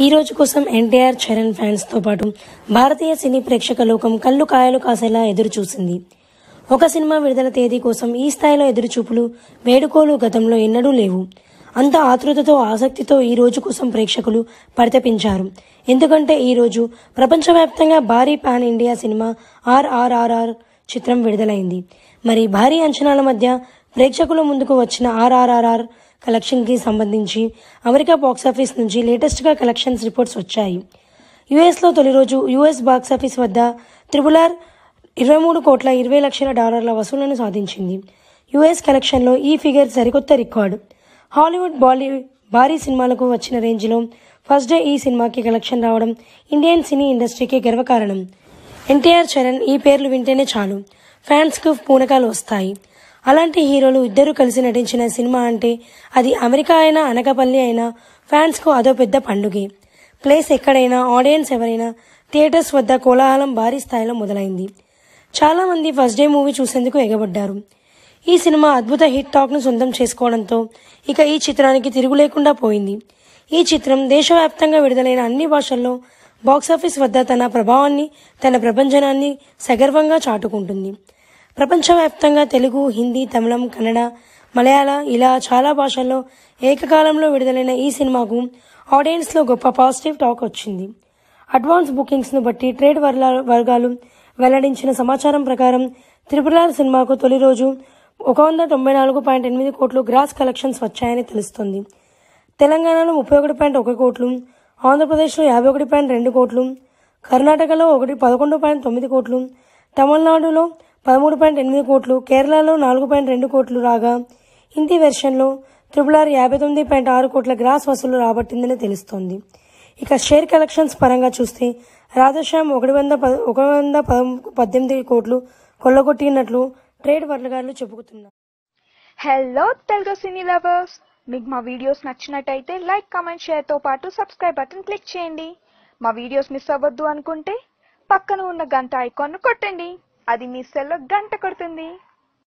ఈ రోజు కోసం ఎన్టీఆర్ చరణ్ ఫ్యాన్స్తో పాటు భారతీయ సినీ ప్రేక్షక లోకం కళ్ళు కాయలు కాసేలా ఎదురుచూసింది ఒక సినిమా విడుదల తేదీ కోసం ఈ స్థాయిలో ఎదురుచూపులు వేడుకోలు గతంలో ఎన్నడూ లేవు అంత ఆతృతతో ఆసక్తితో ఈ రోజు కోసం ప్రేక్షకులు పరితపించారు ఎందుకంటే ఈ రోజు ప్రపంచవ్యాప్తంగా భారీ పాన్ ఇండియా సినిమా ఆర్ఆర్ఆర్ఆర్ చిత్రం విడుదలైంది మరి భారీ అంచనాల మధ్య ప్రేక్షకుల ముందుకు వచ్చిన ఆర్ఆర్ఆర్ఆర్ కలెక్షన్కి సంబంధించి అమెరికా బాక్సాఫీస్ నుంచి లేటెస్ట్గా కలెక్షన్స్ రిపోర్ట్స్ వచ్చాయి యుఎస్లో తొలి రోజు యుఎస్ బాక్సాఫీస్ వద్ద త్రిబులార్ ఇరవై మూడు కోట్ల ఇరవై లక్షల డాలర్ల వసూళ్లను సాధించింది యుఎస్ కలెక్షన్లో ఈ ఫిగర్ సరికొత్త రికార్డు హాలీవుడ్ బాలీవుడ్ భారీ సినిమాలకు వచ్చిన రేంజ్లో ఫస్ట్ డే ఈ సినిమాకి కలెక్షన్ రావడం ఇండియన్ సినీ ఇండస్ట్రీకి గర్వకారణం ఎన్టీఆర్ చరణ్ ఈ పేర్లు వింటేనే చాలు ఫ్యాన్స్కు పూనకాలు వస్తాయి అలాంటి హీరోలు ఇద్దరు కలిసి నటించిన సినిమా అంటే అది అమెరికా అయినా అనకపల్లి అయినా ఫ్యాన్స్కు అదో పెద్ద పండుగే ప్లేస్ ఎక్కడైనా ఆడియన్స్ ఎవరైనా థియేటర్స్ వద్ద కోలాహలం భారీ స్థాయిలో మొదలైంది చాలామంది ఫస్ట్ డే మూవీ చూసేందుకు ఎగబడ్డారు ఈ సినిమా అద్భుత హిట్ టాక్ను సొంతం చేసుకోవడంతో ఇక ఈ చిత్రానికి తిరుగులేకుండా పోయింది ఈ చిత్రం దేశవ్యాప్తంగా విడుదలైన అన్ని భాషల్లో బాక్సాఫీస్ వద్ద తన ప్రభావాన్ని తన ప్రపంచనాన్ని సగర్వంగా చాటుకుంటుంది ప్రపంచవ్యాప్తంగా తెలుగు హిందీ తమిళం కన్నడ మలయాళ ఇలా చాలా భాషల్లో ఏకకాలంలో విడుదలైన ఈ సినిమాకు ఆడియన్స్లో గొప్ప పాజిటివ్ టాక్ వచ్చింది అడ్వాన్స్ బుకింగ్స్ను బట్టి ట్రేడ్ వర్లా వర్గాలు వెల్లడించిన సమాచారం ప్రకారం త్రిపురాల సినిమాకు తొలి రోజు ఒక వంద తొంభై నాలుగు పాయింట్ ఎనిమిది కోట్లు గ్రాస్ కలెక్షన్స్ వచ్చాయని తెలుస్తుంది తెలంగాణలో ముప్పై ఒకటి పాయింట్ ఒక కోట్లు ఆంధ్రప్రదేశ్లో యాభై ఒకటి పాయింట్ రెండు కోట్లు కర్ణాటకలో ఒకటి పదకొండు పాయింట్ తొమ్మిది కోట్లు తమిళనాడులో పదమూడు పాయింట్ ఎనిమిది కోట్లు కేరళలో నాలుగు పాయింట్ రెండు కోట్లు రాగా హిందీ వెర్షన్లో త్రిబుల్ ఆర్ యాభై తొమ్మిది పాయింట్ ఆరు కోట్ల గ్రాస్ వసూలు రాబట్టిందని తెలుస్తోంది ఇక షేర్ కలెక్షన్స్ పరంగా చూస్తే రాధశ్యామ్ ఒకటి వంద ఒక వంద పద్దెనిమిది కోట్లు కొల్లగొట్టినట్లు ట్రేడ్ వర్లగారులు చెప్పుకుతున్నారు హలో తెలుగు సినీ లవర్స్ మీకు మా వీడియోస్ నచ్చినట్టయితే లైక్ కామెంట్ షేర్తో పాటు సబ్స్క్రైబ్ బటన్ క్లిక్ చేయండి మా వీడియోస్ మిస్ అవ్వద్దు అనుకుంటే పక్కన ఉన్న గంట ఐకాన్ను కొట్టండి అది మీ సెల్లో గంట కొడుతుంది